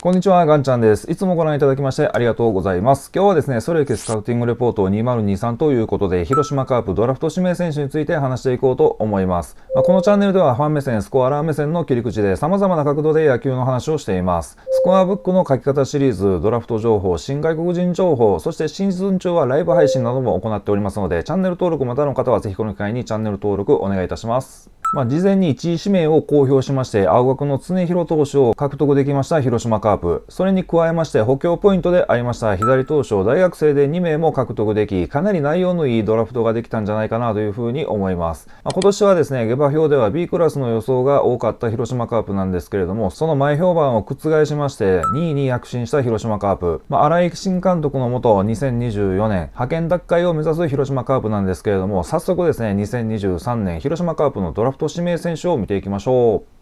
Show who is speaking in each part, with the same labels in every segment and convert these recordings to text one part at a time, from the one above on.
Speaker 1: こんにちは、ガンちゃんです。いつもご覧いただきましてありがとうございます。今日はですね、ソレイケスカウティングレポート2023ということで、広島カープドラフト指名選手について話していこうと思います。まあ、このチャンネルではファン目線、スコアラー目線の切り口で様々な角度で野球の話をしています。スコアブックの書き方シリーズ、ドラフト情報、新外国人情報、そしてシーズン中はライブ配信なども行っておりますので、チャンネル登録またの方はぜひこの機会にチャンネル登録お願いいたします。まあ、事前に1位指名を公表しまして、青学の常広投手を獲得できました広島カープカープそれに加えまして補強ポイントでありました左投手を大学生で2名も獲得できかなり内容のいいドラフトができたんじゃないかなというふうに思います、まあ、今年はですね下馬評では B クラスの予想が多かった広島カープなんですけれどもその前評判を覆しまして2位に躍進した広島カープ、まあ、新井新監督のもと2024年派遣奪回を目指す広島カープなんですけれども早速ですね2023年広島カープのドラフト指名選手を見ていきましょう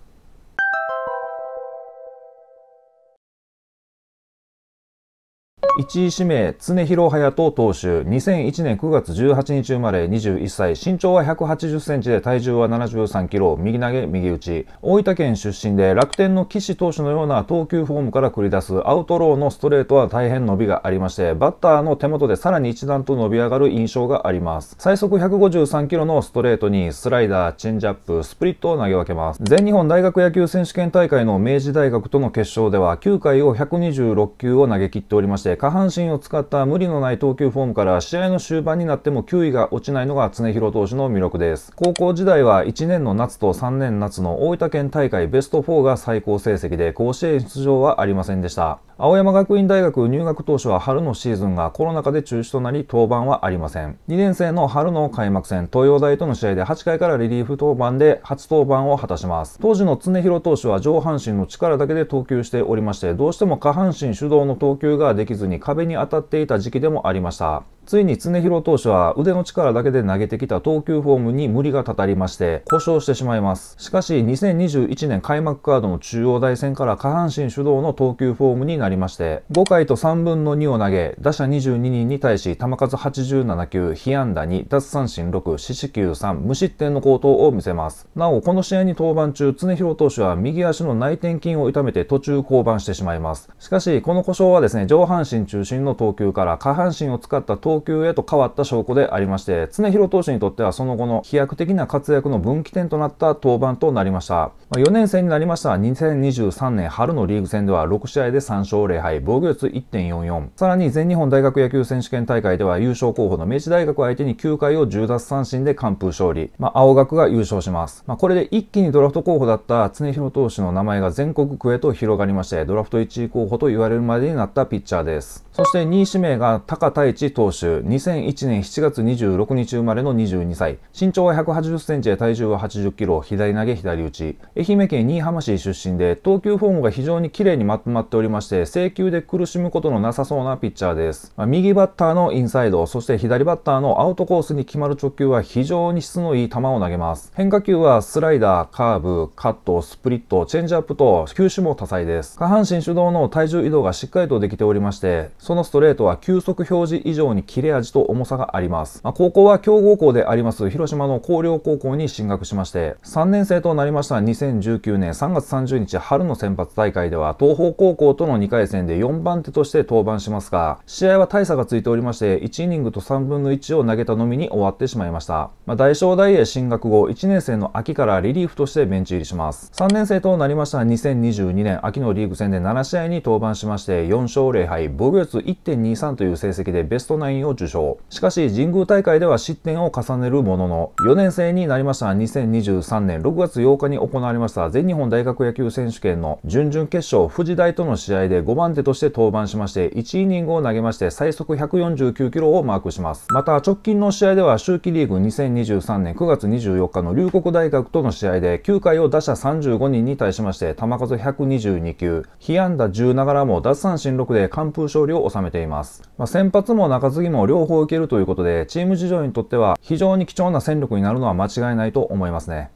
Speaker 1: 1位指名、常広隼人投手、2001年9月18日生まれ、21歳、身長は180センチで体重は73キロ、右投げ、右打ち。大分県出身で楽天の岸投手のような投球フォームから繰り出すアウトローのストレートは大変伸びがありまして、バッターの手元でさらに一段と伸び上がる印象があります。最速153キロのストレートにスライダー、チェンジアップ、スプリットを投げ分けます。全日本大学野球選手権大会の明治大学との決勝では9回を126球を投げ切っておりまして、下半身を使った無理のない投球フォームから試合の終盤になっても球威が落ちないのが常広投手の魅力です。高校時代は1年の夏と3年夏の大分県大会ベスト4が最高成績で甲子園出場はありませんでした。青山学院大学入学当初は春のシーズンがコロナ禍で中止となり登板はありません。2年生の春の開幕戦、東洋大との試合で8回からリリーフ登板で初登板を果たします。当時の常広投手は上半身の力だけで投球しておりまして、どうしても下半身主導の投球ができずに壁に当たっていた時期でもありました。ついに常広投手は腕の力だけで投げてきた投球フォームに無理がたたりまして故障してしまいます。しかし2021年開幕カードの中央大戦から下半身主導の投球フォームになりまして5回と3分の2を投げ打者22人に対し球数87球、被安打2、奪三振6、四死球3、無失点の好投を見せます。なおこの試合に登板中常広投手は右足の内転筋を痛めて途中降板してしまいます。しかしこの故障はですね上半身中心の投球から下半身を使った投投球へと変わった証拠でありまして、常広投手にとってはその後の飛躍的な活躍の分岐点となった登板となりました。4年生になりました2023年春のリーグ戦では6試合で3勝0敗、防御率1.44。さらに全日本大学野球選手権大会では優勝候補の明治大学相手に9回を10奪三振で完封勝利。まあ、青学が優勝します。まあ、これで一気にドラフト候補だった常広投手の名前が全国区へと広がりまして、ドラフト1位候補と言われるまでになったピッチャーです。そして2位指名が高田一投手。手、2001年7月26日生まれの22歳、身長は180センチで体重は80キロ、左投げ左打ち、愛媛県新居浜市出身で、投球フォームが非常に綺麗にまとまっておりまして、請球で苦しむことのなさそうなピッチャーです。ま右バッターのインサイド、そして左バッターのアウトコースに決まる直球は非常に質のいい球を投げます。変化球はスライダー、カーブ、カット、スプリット、チェンジアップと球種も多彩です。下半身主導の体重移動がしっかりとできておりまして、そのストレートは球速表示以上に切れ味と重さがあります。まあ、高校は強豪校であります広島の広陵高校に進学しまして、3年生となりました2019年3月30日春の選抜大会では東邦高校との2回戦で4番手として登板しますが、試合は大差がついておりまして、1イニングと3分の1を投げたのみに終わってしまいました。まあ、大正大へ進学後、1年生の秋からリリーフとしてベンチ入りします。3年生となりました2022年秋のリーグ戦で7試合に登板しまして、4勝0敗、防御率1.23という成績でベストナインをを受賞。しかし、神宮大会では失点を重ねるものの、4年生になりました2023年6月8日に行われました全日本大学野球選手権の準々決勝富士大との試合で5番手として登板しまして、1イニングを投げまして最速149キロをマークします。また、直近の試合では秋季リーグ2023年9月24日の龍谷大学との試合で9回を打者35人に対しまして球数122球、被安打10ながらも奪三振6で完封勝利を収めています。まあ、先発も中継ぎも両方受けるということで、チーム事情にとっては非常に貴重な戦力になるのは間違いないと思いますね。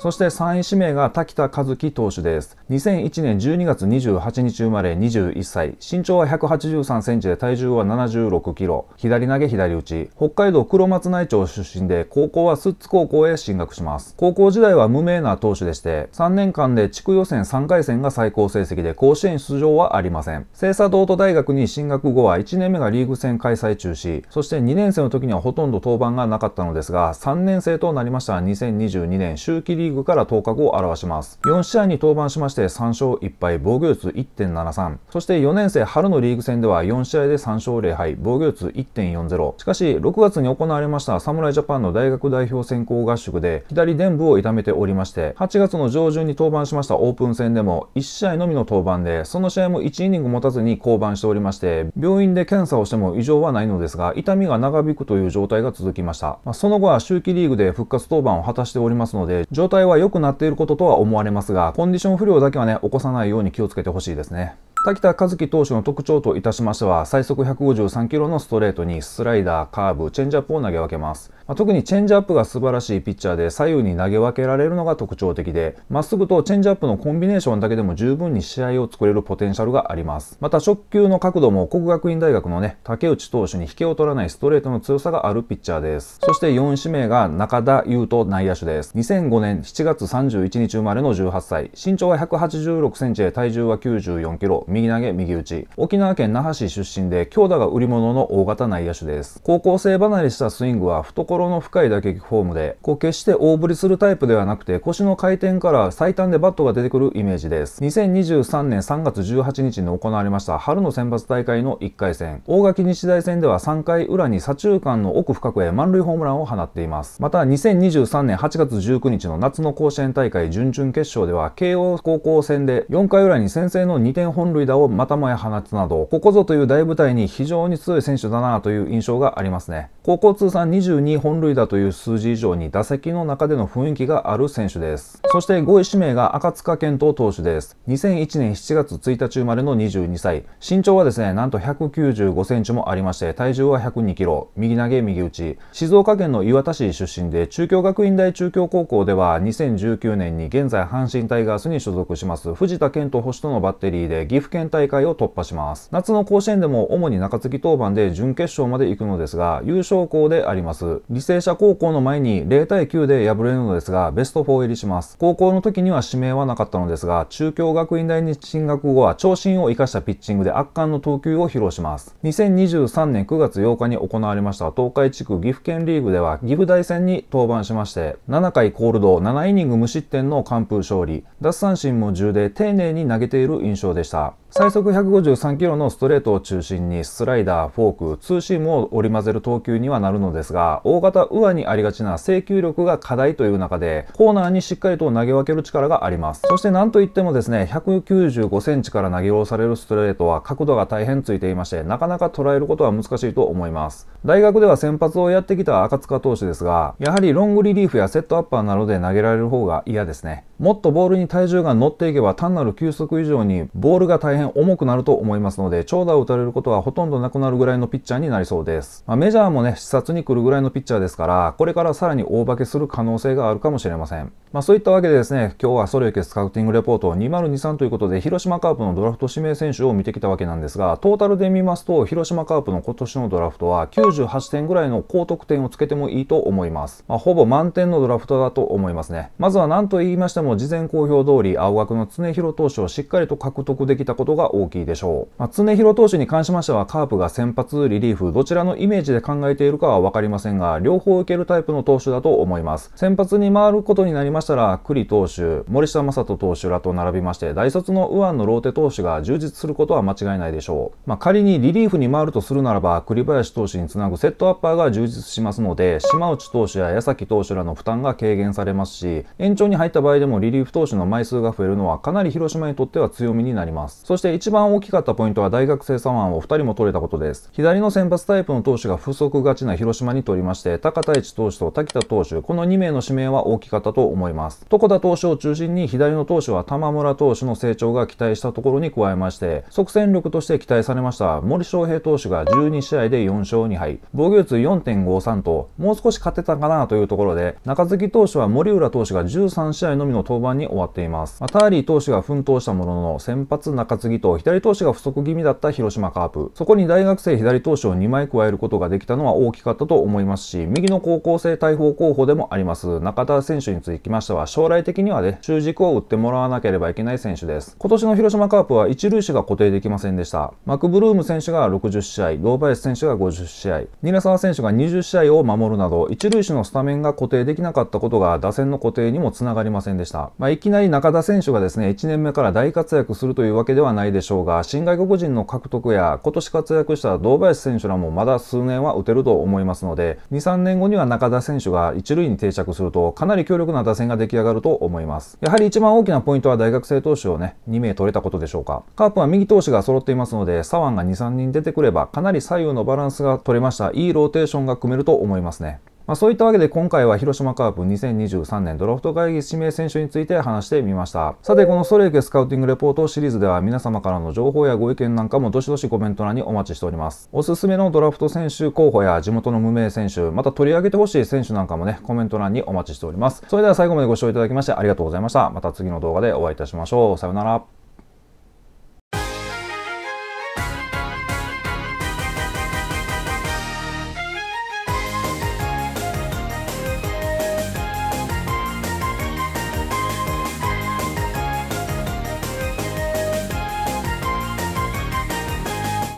Speaker 1: そして3位指名が滝田和樹投手です。2001年12月28日生まれ21歳。身長は183センチで体重は76キロ。左投げ左打ち。北海道黒松内町出身で、高校はスッツ高校へ進学します。高校時代は無名な投手でして、3年間で地区予選3回戦が最高成績で甲子園出場はありません。聖佐道都大学に進学後は1年目がリーグ戦開催中止、そして2年生の時にはほとんど登板がなかったのですが、3年生となりました2022年秋季リーグリーグから10日を表します。4試合に登板しまして3勝1敗、防御率1.73。そして4年生春のリーグ戦では4試合で3勝0敗、防御率1.40。しかし、6月に行われました侍ジャパンの大学代表選考合宿で左臀部を痛めておりまして、8月の上旬に登板しましたオープン戦でも1試合のみの登板で、その試合も1イニング持たずに降板しておりまして、病院で検査をしても異常はないのですが、痛みが長引くという状態が続きました。まあ、その後は秋季リーグで復活登板を果たしておりますので、状態態は良くなっていることとは思われますが、コンディション不良だけはね、起こさないように気をつけてほしいですね。滝田和樹投手の特徴といたしましては、最速153キロのストレートにスライダー、カーブ、チェンジアップを投げ分けます。まあ、特にチェンジアップが素晴らしいピッチャーで左右に投げ分けられるのが特徴的で、まっすぐとチェンジアップのコンビネーションだけでも十分に試合を作れるポテンシャルがあります。また、直球の角度も国学院大学のね、竹内投手に引けを取らないストレートの強さがあるピッチャーです。そして4指名が中田優斗内野手です。2005年7月31日生まれの18歳、身長は186センチで体重は94キロ、右投げ右打ち。沖縄県那覇市出身で強打が売り物の大型内野手です。高校生離れしたスイングは懐懐の深い打撃フォームで、こう決して大振りするタイプではなくて、腰の回転から最短でバットが出てくるイメージです。2023年3月18日に行われました春の選抜大会の1回戦、大垣日大戦では3回裏に左中間の奥深くへ満塁ホームランを放っています。また2023年8月19日の夏の甲子園大会準々決勝では、慶応高校戦で4回裏に先制の2点本塁打をまたもや放つなど、ここぞという大舞台に非常に強い選手だなという印象がありますね。高校通算22本塁打という数字以上に打席の中での雰囲気がある選手です。そして5位指名が赤塚健人投手です。2001年7月1日生まれの22歳。身長はですね、なんと195センチもありまして、体重は102キロ、右投げ右打ち。静岡県の磐田市出身で、中京学院大中京高校では2019年に現在阪神タイガースに所属します藤田健人捕手とのバッテリーで岐阜県大会を突破します。夏の甲子園でも主に中継ぎ登板で準決勝まで行くのですが、優勝校であります。履正社高校の前に0対9で敗れるのですが、ベスト4入りします。高校の時には指名はなかったのですが、中京学院大に進学後は長身を生かしたピッチングで圧巻の投球を披露します。2023年9月8日に行われました東海地区岐阜県リーグでは岐阜大戦に登板しまして、7回コールド、7イニング無失点の完封勝利、奪三振も10で丁寧に投げている印象でした。最速153キロのストレートを中心にスライダー、フォーク、ツーシームを織り交ぜる投球にはなるのですが、大型型右腕にありがちな制球力が課題という中で、コーナーにしっかりと投げ分ける力があります。そして何といってもですね、195センチから投げ下ろされるストレートは角度が大変ついていまして、なかなか捉えることは難しいと思います。大学では先発をやってきた赤塚投手ですが、やはりロングリリーフやセットアッパーなどで投げられる方が嫌ですね。もっとボールに体重が乗っていけば単なる球速以上にボールが大変重くなると思いますので長打を打たれることはほとんどなくなるぐらいのピッチャーになりそうです、まあ、メジャーもね視察に来るぐらいのピッチャーチャーですから、これからさらに大化けする可能性があるかもしれません。まあそういったわけでですね、今日はソレイケスカウティングレポート2023ということで、広島カープのドラフト指名選手を見てきたわけなんですが、トータルで見ますと、広島カープの今年のドラフトは98点ぐらいの高得点をつけてもいいと思います。まあ、ほぼ満点のドラフトだと思いますね。まずは何と言いましても、事前公表通り、青学の常広投手をしっかりと獲得できたことが大きいでしょう。まあ、常広投手に関しましては、カープが先発、リリーフ、どちらのイメージで考えているかはわかりませんが、両方受けるタイプの投手だと思います。先発に回ることになりましたら、栗投手、森下正人投手らと並びまして、大卒の右腕のローテ投手が充実することは間違いないでしょう。まあ、仮にリリーフに回るとするならば、栗林投手につなぐセットアッパーが充実しますので、島内投手や矢崎投手らの負担が軽減されますし、延長に入った場合でもリリーフ投手の枚数が増えるのはかなり広島にとっては強みになります。そして一番大きかったポイントは大学生左腕を2人も取れたことです。左の先発タイプの投手が不足がちな広島にとりまして、高田一投手と滝田投手、この2名の指名は大きかったと思います。床田投手を中心に左の投手は玉村投手の成長が期待したところに加えまして、即戦力として期待されました森翔平投手が12試合で4勝2敗、防御率4.53と、もう少し勝てたかなというところで、中月投手は森浦投手が13試合のみの登板に終わっています。まあ、ターリー投手が奮闘したものの、先発中継ぎと左投手が不足気味だった広島カープ。そこに大学生左投手を2枚加えることができたのは大きかったと思いますし、し、右の高校生大砲候補でもあります、中田選手につきましては、将来的にはね、中軸を打ってもらわなければいけない選手です。今年の広島カープは一塁手が固定できませんでした。マクブルーム選手が60試合、堂林選手が50試合、蜷沢選手が20試合を守るなど、一塁手のスタメンが固定できなかったことが打線の固定にもつながりませんでした。まあ、いきなり中田選手がですね、1年目から大活躍するというわけではないでしょうが、新外国人の獲得や今年活躍した堂林選手らもまだ数年は打てると思いますので、2、3年後には中田選手が1塁に定着すると、かなり強力な打線が出来上がると思います。やはり一番大きなポイントは大学生投手をね、2名取れたことでしょうか。カープは右投手が揃っていますので、左腕が2、3人出てくれば、かなり左右のバランスが取れました。いいローテーションが組めると思いますね。まあ、そういったわけで今回は広島カープ2023年ドラフト会議指名選手について話してみました。さて、このストレイクスカウティングレポートシリーズでは皆様からの情報やご意見なんかもどしどしコメント欄にお待ちしております。おすすめのドラフト選手候補や地元の無名選手、また取り上げてほしい選手なんかもね、コメント欄にお待ちしております。それでは最後までご視聴いただきましてありがとうございました。また次の動画でお会いいたしましょう。さよなら。